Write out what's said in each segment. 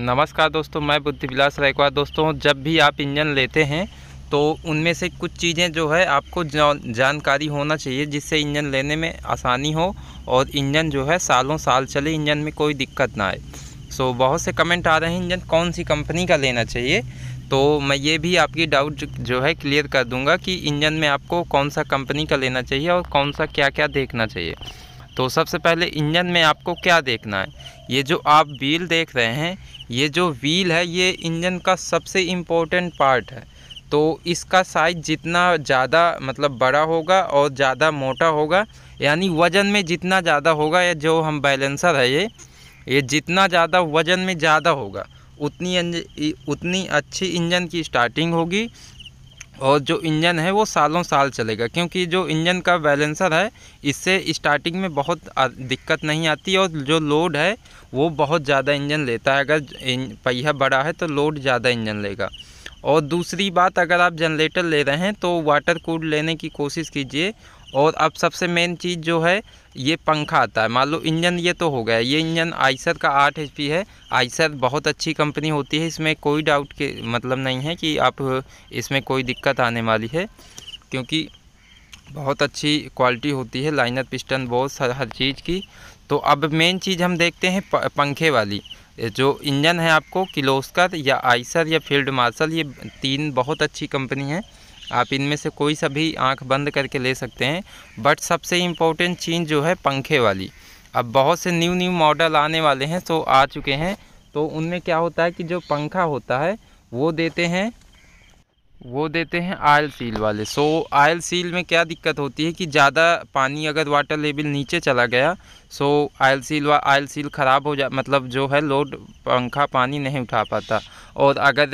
नमस्कार दोस्तों मैं बुद्धि विलास रायकवा दोस्तों जब भी आप इंजन लेते हैं तो उनमें से कुछ चीज़ें जो है आपको जानकारी होना चाहिए जिससे इंजन लेने में आसानी हो और इंजन जो है सालों साल चले इंजन में कोई दिक्कत ना आए सो बहुत से कमेंट आ रहे हैं इंजन कौन सी कंपनी का लेना चाहिए तो मैं ये भी आपकी डाउट जो है क्लियर कर दूंगा कि इंजन में आपको कौन सा कंपनी का लेना चाहिए और कौन सा क्या क्या देखना चाहिए तो सबसे पहले इंजन में आपको क्या देखना है ये जो आप व्हील देख रहे हैं ये जो व्हील है ये इंजन का सबसे इम्पोर्टेंट पार्ट है तो इसका साइज जितना ज़्यादा मतलब बड़ा होगा और ज़्यादा मोटा होगा यानी वज़न में जितना ज़्यादा होगा या जो हम बैलेंसर है ये ये जितना ज़्यादा वज़न में ज़्यादा होगा उतनी उतनी अच्छी इंजन की स्टार्टिंग होगी और जो इंजन है वो सालों साल चलेगा क्योंकि जो इंजन का बैलेंसर है इससे स्टार्टिंग में बहुत दिक्कत नहीं आती और जो लोड है वो बहुत ज़्यादा इंजन लेता है अगर पहिया बड़ा है तो लोड ज़्यादा इंजन लेगा और दूसरी बात अगर आप जनरेटर ले रहे हैं तो वाटर कूल लेने की कोशिश कीजिए और अब सबसे मेन चीज़ जो है ये पंखा आता है मान लो इंजन ये तो हो गया ये इंजन आइसर का आठ एच है आइसर बहुत अच्छी कंपनी होती है इसमें कोई डाउट के मतलब नहीं है कि आप इसमें कोई दिक्कत आने वाली है क्योंकि बहुत अच्छी क्वालिटी होती है लाइनर पिस्टन बहुत हर चीज़ की तो अब मेन चीज़ हम देखते हैं पंखे वाली जो इंजन है आपको किलोस्कर या आइसर या फील्ड मार्शल ये तीन बहुत अच्छी कंपनी है आप इनमें से कोई सा भी आँख बंद करके ले सकते हैं बट सबसे इम्पोर्टेंट चीज़ जो है पंखे वाली अब बहुत से न्यू न्यू मॉडल आने वाले हैं सो आ चुके हैं तो उनमें क्या होता है कि जो पंखा होता है वो देते हैं वो देते हैं आयल सील वाले सो आयल सील में क्या दिक्कत होती है कि ज़्यादा पानी अगर वाटर लेवल नीचे चला गया सो आयल सील व आयल सील ख़राब हो जा मतलब जो है लोड पंखा पानी नहीं उठा पाता और अगर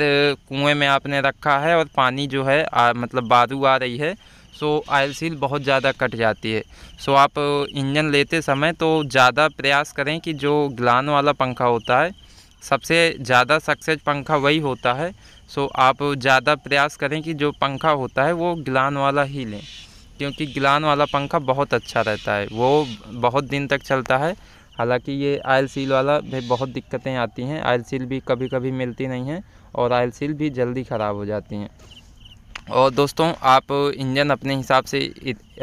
कुएं में आपने रखा है और पानी जो है आ, मतलब बारू आ रही है सो आयल सील बहुत ज़्यादा कट जाती है सो आप इंजन लेते समय तो ज़्यादा प्रयास करें कि जो ग्लान वाला पंखा होता है सबसे ज़्यादा सक्सेस पंखा वही होता है सो आप ज़्यादा प्रयास करें कि जो पंखा होता है वो गिलान वाला ही लें क्योंकि गिलान वाला पंखा बहुत अच्छा रहता है वो बहुत दिन तक चलता है हालांकि ये आयल सील वाला भी बहुत दिक्कतें आती हैं आयल सील भी कभी कभी मिलती नहीं है और आयल सील भी जल्दी ख़राब हो जाती हैं और दोस्तों आप इंजन अपने हिसाब से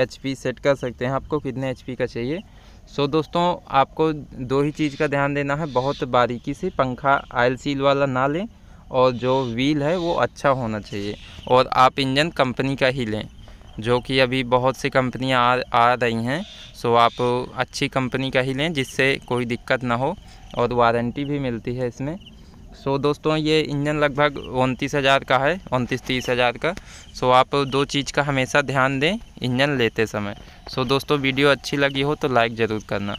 एच सेट कर सकते हैं आपको कितने एच का चाहिए सो दोस्तों आपको दो ही चीज़ का ध्यान देना है बहुत बारीकी से पंखा आयल सील वाला ना लें और जो व्हील है वो अच्छा होना चाहिए और आप इंजन कंपनी का ही लें जो कि अभी बहुत सी कंपनियां आ आ रही हैं सो आप अच्छी कंपनी का ही लें जिससे कोई दिक्कत ना हो और वारंटी भी मिलती है इसमें सो दोस्तों ये इंजन लगभग उनतीस हज़ार का है उनतीस तीस हज़ार का सो आप दो चीज़ का हमेशा ध्यान दें इंजन लेते समय सो दोस्तों वीडियो अच्छी लगी हो तो लाइक ज़रूर करना